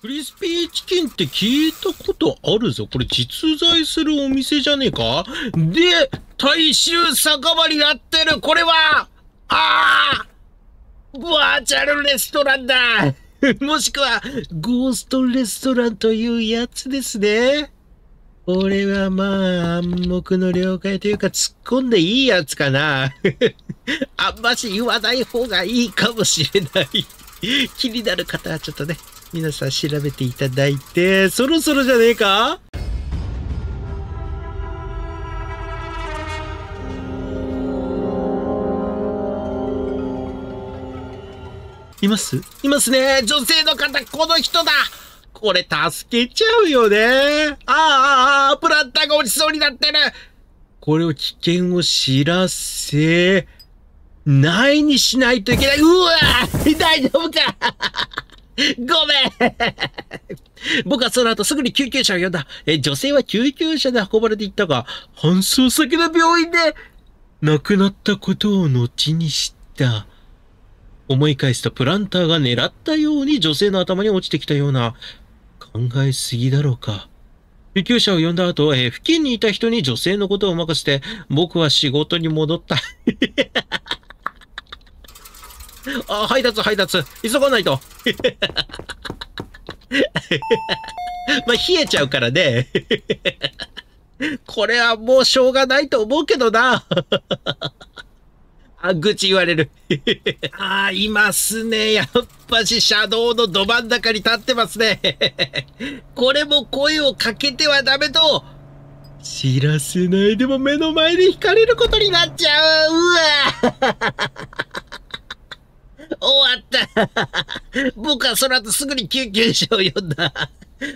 クリスピーチキンって聞いたことあるぞ。これ実在するお店じゃねえかで、大衆酒場になってるこれはああバーチャルレストランだ もしくは、ゴーストレストランというやつですね。これはまあ、暗黙の了解というか、突っ込んでいいやつかな。あんまし言わない方がいいかもしれない 気になる方はちょっとね、皆さん調べていただいて、そろそろじゃねえかいますいますね女性の方、この人だこれ助けちゃうよねああ、ああ、プランターが落ちそうになってるこれを危険を知らせ、ないにしないといけない。うわ大丈夫かごめん僕はその後すぐに救急車を呼んだ。え、女性は救急車で運ばれていったが、搬送先の病院で亡くなったことを後に知った。思い返すとプランターが狙ったように女性の頭に落ちてきたような、考えすぎだろうか。救急車を呼んだ後、えー、付近にいた人に女性のことを任せて、僕は仕事に戻った。あ、配達、配達。急がないと。まあ、冷えちゃうからね。これはもうしょうがないと思うけどな。あ、愚痴言われる。ああ、いますね。やっぱし、車道のど真ん中に立ってますね。これも声をかけてはダメと、知らせないでも目の前で引かれることになっちゃう。うわ終わった 僕はその後すぐに救急車を呼んだ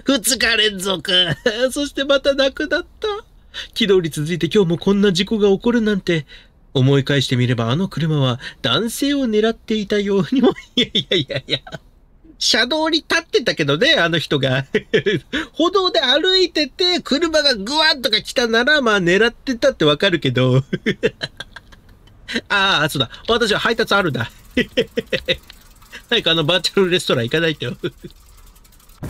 二日連続 そしてまた亡くなった。軌道に続いて今日もこんな事故が起こるなんて。思い返してみればあの車は男性を狙っていたようにも、いやいやいやいや。車道に立ってたけどね、あの人が。歩道で歩いてて、車がグワンとか来たなら、まあ狙ってたってわかるけど。ああ、そうだ。私は配達あるんだ。早 くあのバーチャルレストラン行かないと。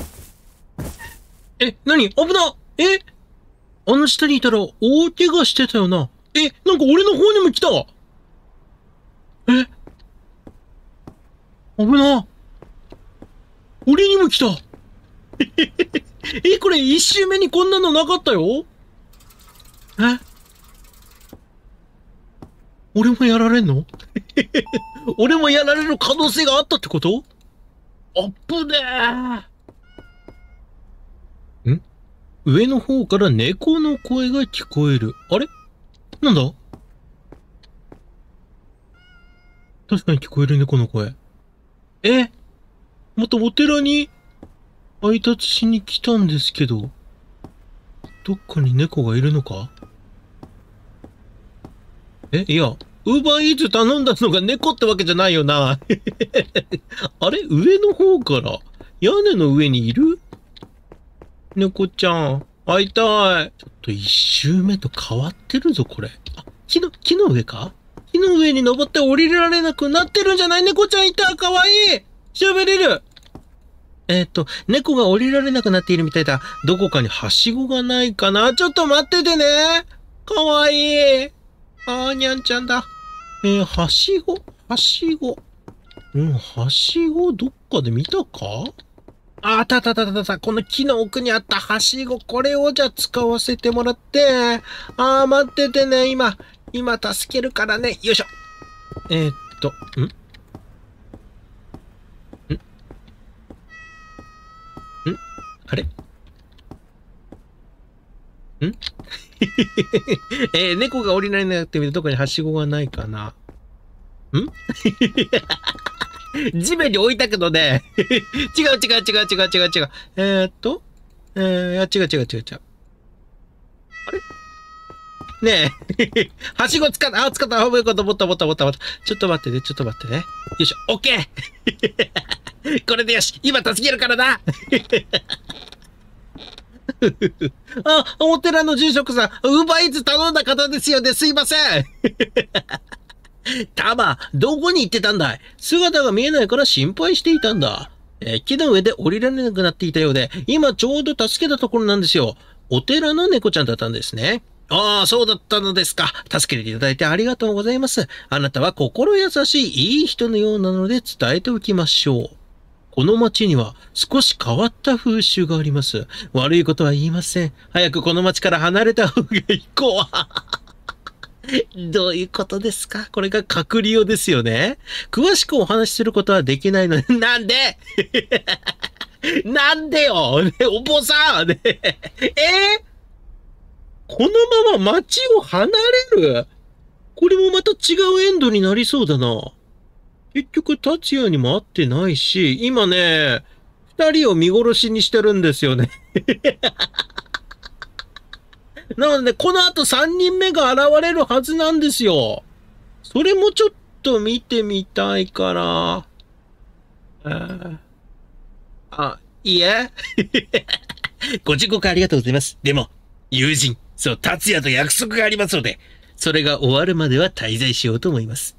え、なに危なえあの下にいたら大怪我してたよな。え、なんか俺の方にも来たえ危な俺にも来た え、これ一周目にこんなのなかったよえ俺もやられんの俺もやられる可能性があったってことあっぶねえ。ん上の方から猫の声が聞こえる。あれなんだ確かに聞こえる猫の声。えまたお寺に配達しに来たんですけど、どっかに猫がいるのかえいや、ウーバーイーツ頼んだのが猫ってわけじゃないよな。あれ上の方から屋根の上にいる猫ちゃん。会いたい。ちょっと一周目と変わってるぞ、これ。あ、木の、木の上か木の上に登って降りられなくなってるんじゃない猫ちゃんいたかわいい喋れるえっ、ー、と、猫が降りられなくなっているみたいだ。どこかにはしごがないかなちょっと待っててねかわいいあーにゃんちゃんだ。えー、はしご、はしご。うん、はしごどっかで見たかあ、あたたたたた、この木の奥にあったはしご、これをじゃあ使わせてもらって。あー、待っててね、今。今助けるからね。よいしょ。えー、っと、んんんあれん えー、猫が降りられなくてどこにはしごがないかな。ん 地面に置いたけどね。違う違う違う違う違う違う。えー、っと、えー、違う違う違う違う。あれねえ。はしご使った、あ、使った、あ、もうこと、もっともっともっともっと。ちょっと待ってね、ちょっと待ってね。よいしょ、オッケーこれでよし、今助けるからなあ、お寺の住職さん、ウーバーイーツ頼んだ方ですよね、すいません タマ、どこに行ってたんだい姿が見えないから心配していたんだ。えー、木の上で降りられなくなっていたようで、今ちょうど助けたところなんですよ。お寺の猫ちゃんだったんですね。ああ、そうだったのですか。助けていただいてありがとうございます。あなたは心優しい、いい人のようなので伝えておきましょう。この町には少し変わった風習があります。悪いことは言いません。早くこの町から離れた方がいい。怖どういうことですかこれが隔離用ですよね詳しくお話しすることはできないのに、なんで なんでよ、ね、お坊さん、ね、えー、このまま街を離れるこれもまた違うエンドになりそうだな。結局、達也にも会ってないし、今ね、二人を見殺しにしてるんですよね なので、ね、この後3人目が現れるはずなんですよ。それもちょっと見てみたいから。あ、いいえ。ご自国ありがとうございます。でも、友人、そう、達也と約束がありますので、それが終わるまでは滞在しようと思います。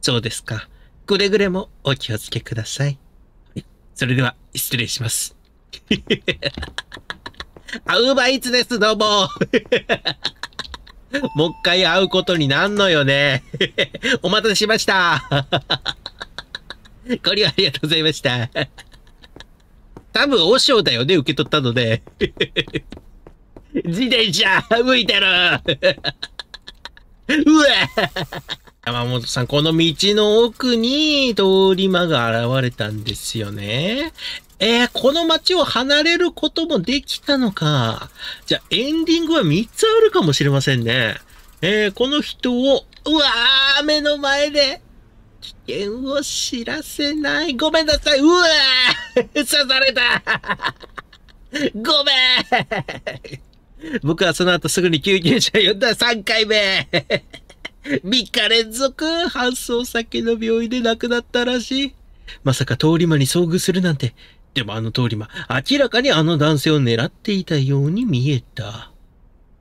そうですか。くれぐれもお気をつけください。それでは、失礼します。あ、ウーバーイーツです、どうも。もう一回会うことになんのよね。お待たせしました。ご利用ありがとうございました。多分、お塩だよね、受け取ったので。自転車、向いてる。うわ山本さん、この道の奥に通り魔が現れたんですよね。えー、この街を離れることもできたのか。じゃあ、エンディングは3つあるかもしれませんね。えー、この人を、うわー、目の前で、危険を知らせない。ごめんなさい。うわー、刺された。ごめん。僕はその後すぐに救急車呼んだ3回目3日連続搬送先の病院で亡くなったらしい。まさか通り魔に遭遇するなんてでもあの通り、ま、明らかにあの男性を狙っていたように見えた。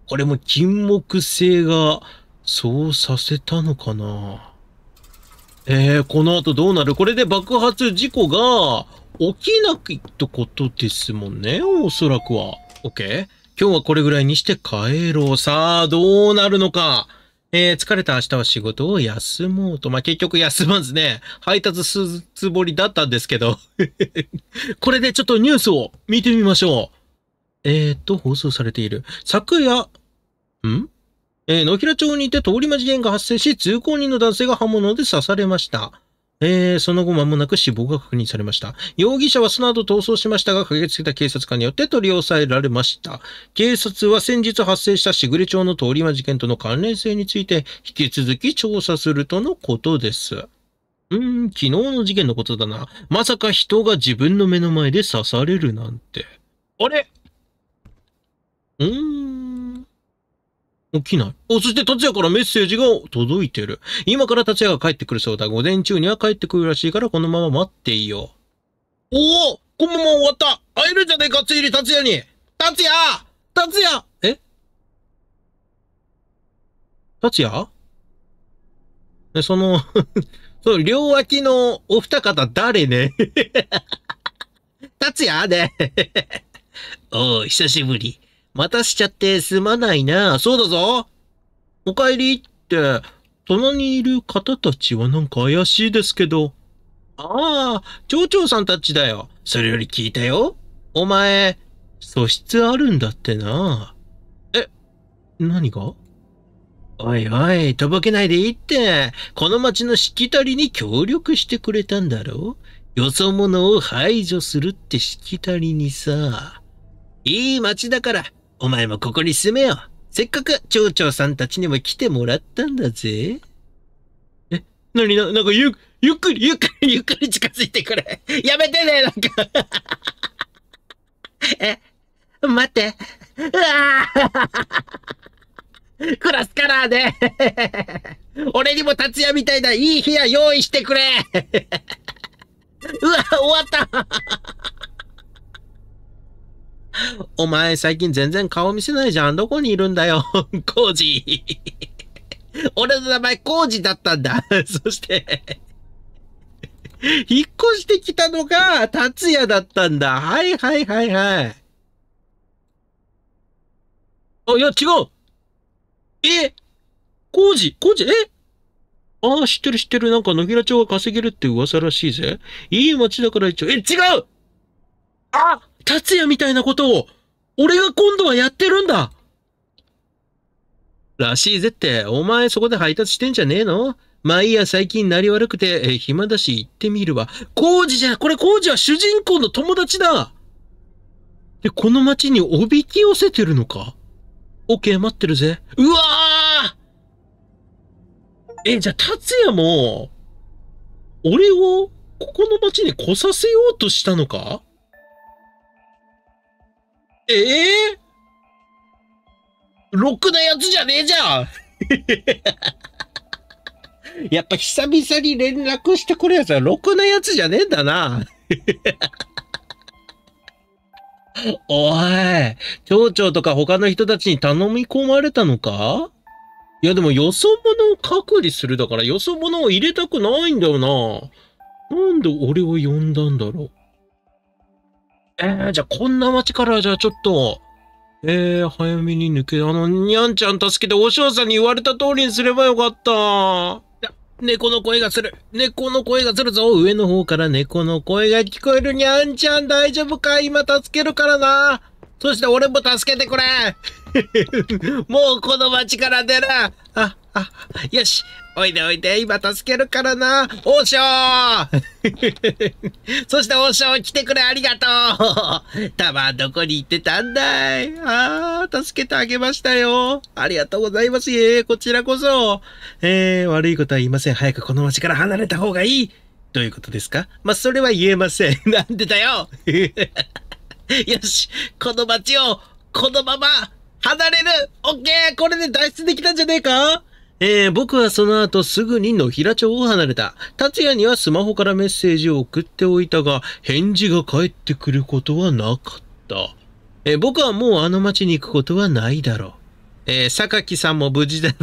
これも金木性がそうさせたのかな。えー、この後どうなるこれで爆発事故が起きなくってことですもんね。おそらくは。OK? 今日はこれぐらいにして帰ろう。さあ、どうなるのか。えー、疲れた明日は仕事を休もうと。まあ、結局休まずね、配達するつもりだったんですけど これでちょっとニュースを見てみましょう。えー、っと、放送されている。昨夜、んえー、野平町にいて通り魔事件が発生し、通行人の男性が刃物で刺されました。えー、その後間もなく死亡が確認されました。容疑者はその後逃走しましたが、駆けつけた警察官によって取り押さえられました。警察は先日発生したしぐれ町の通り魔事件との関連性について、引き続き調査するとのことです。うーん、昨日の事件のことだな。まさか人が自分の目の前で刺されるなんて。あれうーん。起きない。お、そして達也からメッセージが届いてる。今から達也が帰ってくるそうだ。午前中には帰ってくるらしいから、このまま待っていよう。おおこのまま終わった会えるじゃねえか、ついに達也に達也達也え達也え、その そう、両脇のお二方誰ね 達也ね おお、久しぶり。待たしちゃってすまないな。そうだぞ。お帰りって、隣にいる方たちはなんか怪しいですけど。ああ、町長さんたちだよ。それより聞いたよ。お前、素質あるんだってな。え、何がおいおい、とぼけないでいいって。この町のしきたりに協力してくれたんだろよそ者を排除するってしきたりにさ。いい町だから、お前もここに住めよ。せっかく町長さんたちにも来てもらったんだぜ。え、なにな、なんかゆ、ゆっくり、ゆっくり、ゆっくり近づいてくれ。やめてね、なんか え、待って。うわあクラスカラーで俺にも達也みたいないい部屋用意してくれ うわ、終わった お前最近全然顔見せないじゃん。どこにいるんだよ。コージ。俺の名前コージだったんだ。そして引っ越してきたのが達也だったんだ。はいはいはいはい。あ、いや違う。えコージコージえああ、知ってる知ってる。なんか、野平町が稼げるって噂らしいぜ。いい町だから一応。え、違うあ達也みたいなことを、俺が今度はやってるんだらしいぜって、お前そこで配達してんじゃねえのまあいいや、最近なり悪くて、え暇だし行ってみるわ。コウジじゃ、これコウジは主人公の友達だで、この町におびき寄せてるのかオッケー待ってるぜ。うわーえ、じゃあ、達也も、俺を、ここの町に来させようとしたのかええー、ろくなやつじゃねえじゃん やっぱ久々に連絡してくるやつはろくなやつじゃねえんだな。おい、町長とか他の人たちに頼み込まれたのかいやでもよそ者を隔離するだからよそ者を入れたくないんだよな。なんで俺を呼んだんだろう。えー、じゃあこんな街からじゃあちょっと、えー、早めに抜け、あの、にゃんちゃん助けて、おしょうさんに言われた通りにすればよかった。猫の声がする。猫の声がするぞ。上の方から猫の声が聞こえるにゃんちゃん大丈夫か今助けるからな。そして俺も助けてくれ。もうこの街から出る。あ、あ、よし、おいでおいで、今助けるからな。王将 そして王将、来てくれありがとうたま、ど こに行ってたんだいああ、助けてあげましたよ。ありがとうございます。えー、こちらこそ。えー、悪いことは言いません。早くこの町から離れた方がいい。どういうことですかまあ、それは言えません。なんでだよよし、この街を、このまま、離れるオッケーこれで脱出できたんじゃねえかえー、僕はその後すぐに野平町を離れた。達也にはスマホからメッセージを送っておいたが、返事が返ってくることはなかった。えー、僕はもうあの町に行くことはないだろう。えー、榊さんも無事だ。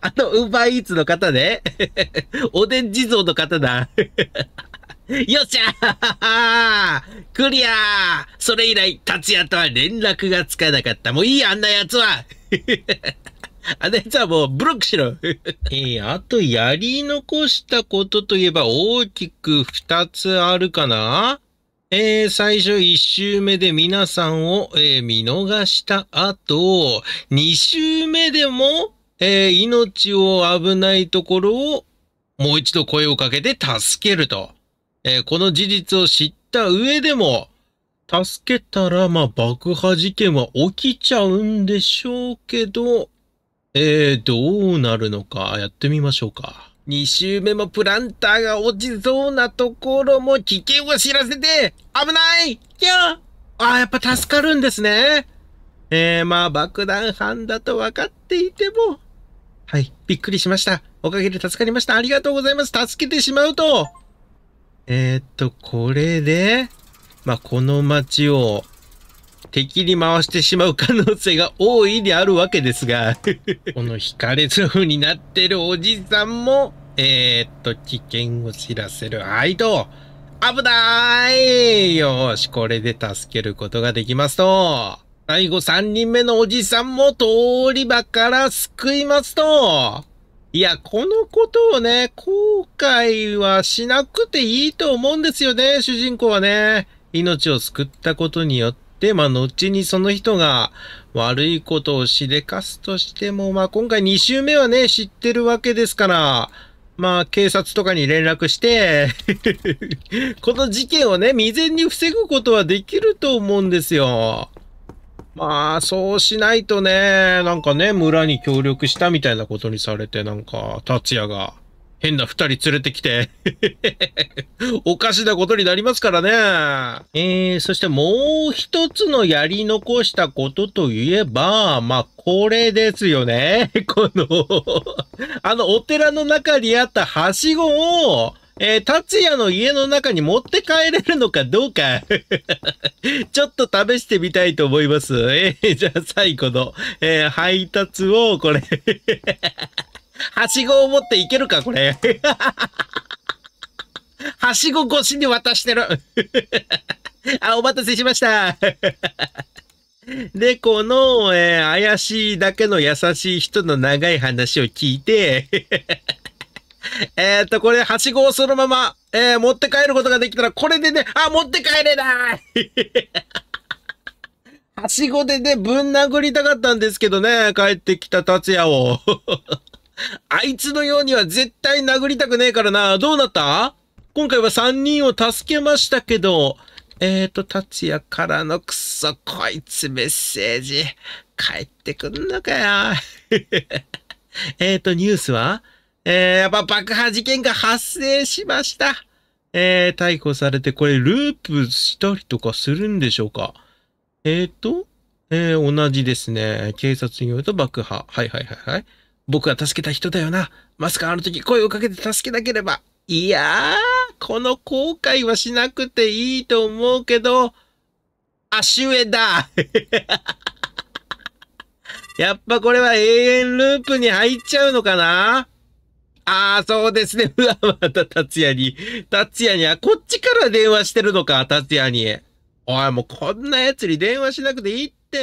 あの、ウーバーイーツの方ね。おでん地蔵の方だ。よっしゃークリアーそれ以来、達也とは連絡がつかなかった。もういいあんな奴は あのやつはもうブロックしろ。えー、あとやり残したことといえば大きく2つあるかなえー、最初1周目で皆さんを、えー、見逃した後、2週目でも、えー、命を危ないところをもう一度声をかけて助けると。えこの事実を知った上でも、助けたら、まあ、爆破事件は起きちゃうんでしょうけど、えー、どうなるのか、やってみましょうか。2周目もプランターが落ちそうなところも危険を知らせて、危ないいやあ、やっぱ助かるんですね。えー、まあ、爆弾犯だと分かっていても、はい、びっくりしました。おかげで助かりました。ありがとうございます。助けてしまうと。えー、っと、これで、まあ、この街を敵に回してしまう可能性が大いにあるわけですが この惹かれそうになってるおじさんも、えー、っと、危険を知らせる愛と、危ないよし、これで助けることができますと、最後3人目のおじさんも通り場から救いますと、いや、このことをね、後悔はしなくていいと思うんですよね、主人公はね。命を救ったことによって、まあ、後にその人が悪いことをしでかすとしても、まあ、今回2週目はね、知ってるわけですから、まあ、警察とかに連絡して この事件をね、未然に防ぐことはできると思うんですよ。まあ、そうしないとね、なんかね、村に協力したみたいなことにされて、なんか、達也が。変な二人連れてきて おかしなことになりますからね。えー、そしてもう一つのやり残したことといえば、まあ、これですよね。このあの、お寺の中にあったはしごを、えー、達也の家の中に持って帰れるのかどうか ちょっと試してみたいと思います。えー、じゃあ最後の、えー、配達を、これはしごを持っていけるか、これ。はしご越しに渡してる。あ、お待たせしました。で、この、えー、怪しいだけの優しい人の長い話を聞いて、えっと、これ、はしごをそのまま、えー、持って帰ることができたら、これでね、あ、持って帰れないはしごでね、ぶん殴りたかったんですけどね、帰ってきた達也を。あいつのようには絶対殴りたくねえからな。どうなった今回は3人を助けましたけど、えーと、達也からのクソこいつメッセージ、帰ってくんのかよ。えーと、ニュースはえー、やっぱ爆破事件が発生しました。えー、逮捕されて、これループしたりとかするんでしょうかえーと、えー、同じですね。警察によると爆破。はいはいはいはい。僕が助けた人だよな。まさかあの時声をかけて助けなければ。いやー、この後悔はしなくていいと思うけど、足上だ やっぱこれは永遠ループに入っちゃうのかなああ、そうですね。うわ、また達也に。達也に、あ、こっちから電話してるのか、達也に。おい、もうこんな奴に電話しなくていいって。